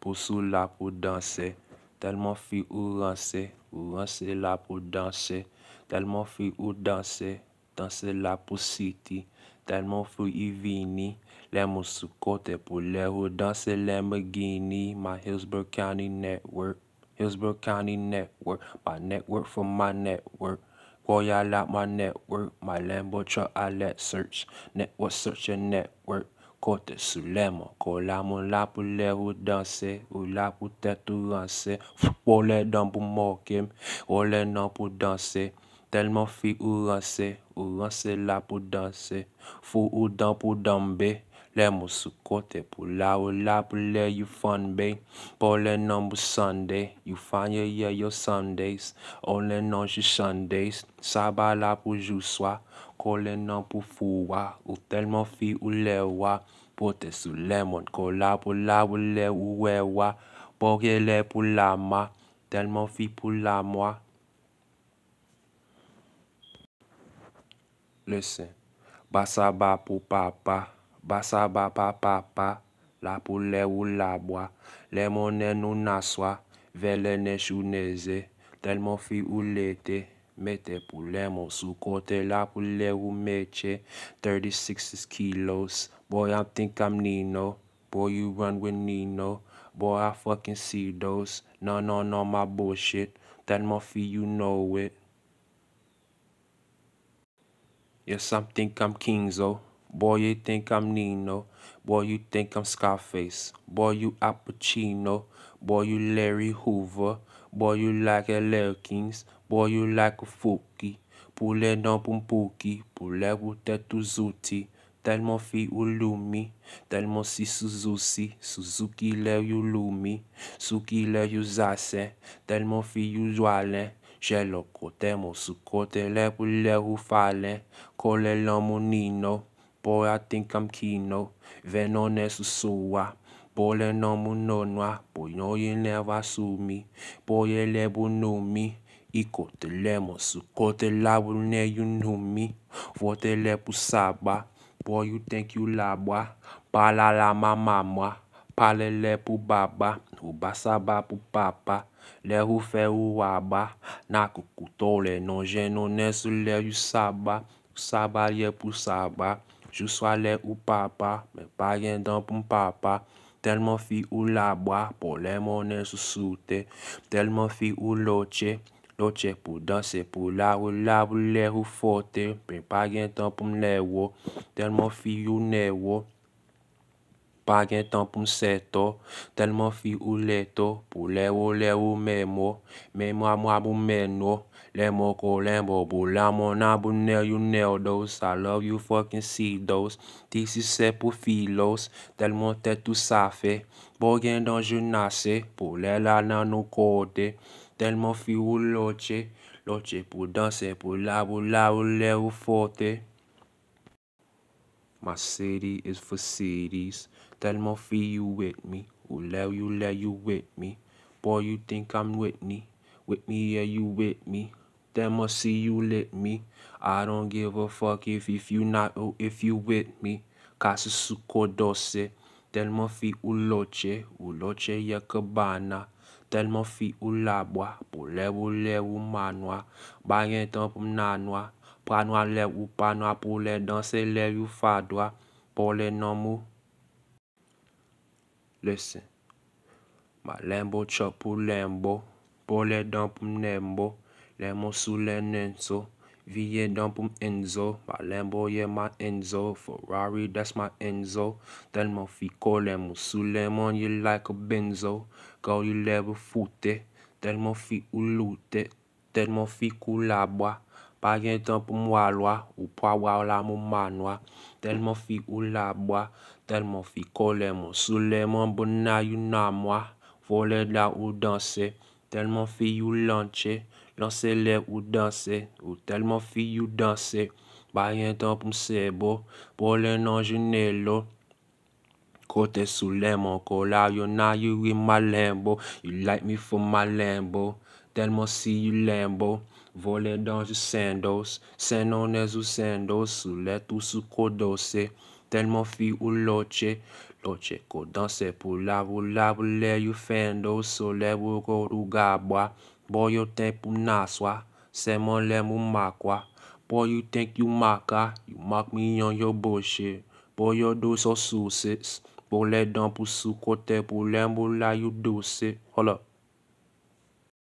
Pour sou la pour danser tellement fi ou rancé ou rancé la pour danser tellement fi ou danser danser la pour city tellement fi y vini, les mou sou kote pour le ou danse Lamborghini. My Hillsborough County Network, Hillsborough County Network. My network for my network. Boy, I like my network. My Lambo truck, I let search. Network search your network. Kote souleman, kola moun la pou le ou danse, ou la pou tet ou ranse. Fou pou le dan pou mokim, ou le nan pou danse. Telman fi ou ranse, ou ranse la pou danse. Fou ou dan pou danbe. Le mou sou kote pou la wou la pou le yu fanbe. Po le nan pou sande. Yu fanye ye yo sandes. Ou le nan jy sandes. Saba la pou jou swa. Ko le nan pou fouwa. Ou tel mon fi ou le wwa. Pote sou le moun. Ko la pou la wou le ou we wwa. Po ke le pou la ma. Tel mon fi pou la mwa. Lesen. Ba saba pou papa. Basa ba pa La pule ou la boa. Le mone nou naswa. tellement fi ou l'été fi ulete. mon sous sukote la poule ou meche. 36 kilos. Boy, I think I'm Nino. Boy, you run with Nino. Boy, I fucking see those. No, no, no, my bullshit. That Murphy, you know it. Yes, I think I'm Kingzo. Boy, you think I'm Nino. Boy, you think I'm Scarface. Boy, you Appuccino. Boy, you Larry Hoover. Boy, you like LL Kings. Boy, you like a Fookie. Pule non pumpuki. Pule wute tuzuti. Tellement fi ulumi. Tellement si suzusi. Suzuki le yulumi. Suki le yuzase. Tellement fi yuzualen. J'ai le côté mon sous-côté. Le pule ou falen. Kole l'homme nino. Po ya ten kam ki nou, ve nou ne sou souwa. Po le nou mounou noua, po yon yon ne va soumi. Po ye le pou noumi, i kote le monsou. Kote la wou ne yon noumi, vote le pou sabba. Po yon ten ki yon la bwa, pala la mama mwa. Pale le pou baba, nou ba sabba pou papa. Le ou fe ou waba, na kou koutou le nou. Je nou ne sou le yon sabba, sabba ye pou sabba. Jou swa le ou papa, men pa gen tan pou m papa. Telman fi ou la bwa, pou le mounen sou soute. Telman fi ou loche, loche pou danse pou la. Ou la pou le ou fote, men pa gen tan pou m le wo. Telman fi ou ne wo. Pa gen tan pou mse to, telman fi ou leto Pou le ou le ou me mo, me mo a mwa pou men o Le mo ko len bo, pou la mwa nan pou ner you ner dos I love you fokin si dos, disi se pou filos Telman te tout sa fe, bo gen dan jounase Pou le la nan nou kote, telman fi ou loche Loche pou danse, pou la pou la ou le ou fote Ma seri is for seris Tel mo fi you wet mi. Ou le ou you le you wet mi. Po you think I'm wet ni. Wet mi ye you wet mi. Tel mo si you let mi. I don't give a fok if you not ou oh, if you wet mi. Kas sou kodo se. Tel mo fi ou loche. Ou loche ye ke bana. Tel mo fi ou labwa. Po le ou le ou manwa. Bayen ton pou nanwa. Panwa le ou panwa. Po le danse le ou fadwa. Po le nanmo. Listen. My Lambo chopu Lambo. Bole dumpum Lambo. Lambo sule nenso. VA dumpum Enzo. My Lambo yeah my Enzo. Ferrari that's my Enzo. Then my fico Lambo sulemon you like a benzo. Go you level fute. Then my fi ulute. Then my fi kulabwa. Pa gen tan pou mwa lwa, ou pwa waw la mou manwa. Telman fi ou la bwa, telman fi koleman. Sou leman bon na yu nan mwa, folen la ou danse. Telman fi ou lanche, lanse le ou danse. Ou telman fi ou danse, pa gen tan pou mse bo. Polen nan jine lo, kote sou leman. Koleman yo nan yu wim malen bo, you like me fwa malen bo. Telman si yu lembo, vo le dan su sendos Sen non ne zu sendos, sou le tou sou kodose Telman fi ou loche, loche kodose Po la vo la vo le yu fendo, sou le vo kodou gabwa Bo yo ten pou naswa, seman le mou makwa Po yo ten ki yu maka, yu mak mi yon yo boshè Po yo doso sou se, vo le dan pou sou kote Po le mou la yu dose, hola